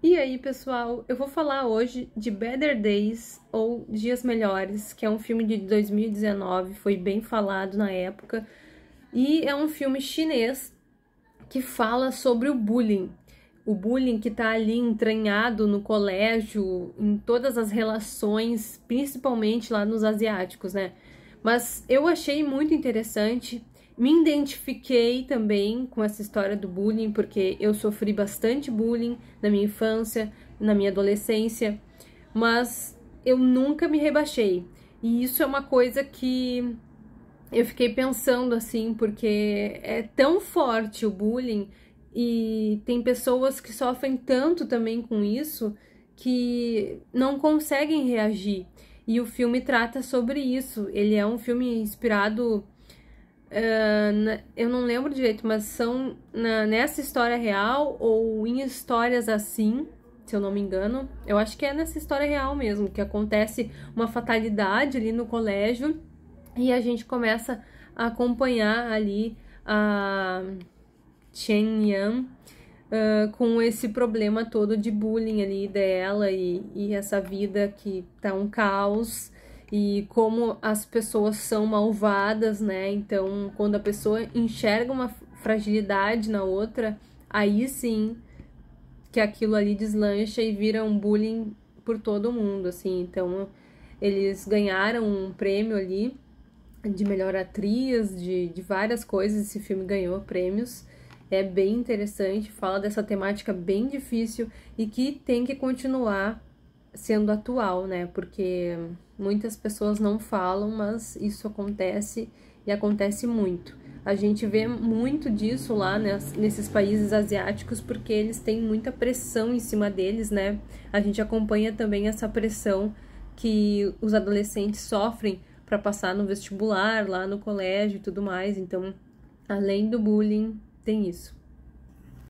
E aí, pessoal, eu vou falar hoje de Better Days ou Dias Melhores, que é um filme de 2019, foi bem falado na época, e é um filme chinês que fala sobre o bullying. O bullying que tá ali entranhado no colégio, em todas as relações, principalmente lá nos asiáticos, né? Mas eu achei muito interessante me identifiquei também com essa história do bullying, porque eu sofri bastante bullying na minha infância, na minha adolescência, mas eu nunca me rebaixei. E isso é uma coisa que eu fiquei pensando assim, porque é tão forte o bullying e tem pessoas que sofrem tanto também com isso que não conseguem reagir. E o filme trata sobre isso. Ele é um filme inspirado ah, eu não lembro direito, mas são na, nessa história real ou em histórias assim, se eu não me engano. Eu acho que é nessa história real mesmo, que acontece uma fatalidade ali no colégio e a gente começa a acompanhar ali a Chen Yan. Uh, ah, com esse problema todo de bullying ali dela e, e essa vida que tá um caos e como as pessoas são malvadas, né? Então, quando a pessoa enxerga uma fragilidade na outra, aí sim que aquilo ali deslancha e vira um bullying por todo mundo, assim. Então, eles ganharam um prêmio ali de melhor atriz, de, de várias coisas. Esse filme ganhou prêmios. É bem interessante, fala dessa temática bem difícil e que tem que continuar sendo atual, né? Porque muitas pessoas não falam, mas isso acontece e acontece muito. A gente vê muito disso lá nesses países asiáticos porque eles têm muita pressão em cima deles, né? A gente acompanha também essa pressão que os adolescentes sofrem para passar no vestibular, lá no colégio e tudo mais. Então, além do bullying, tem isso.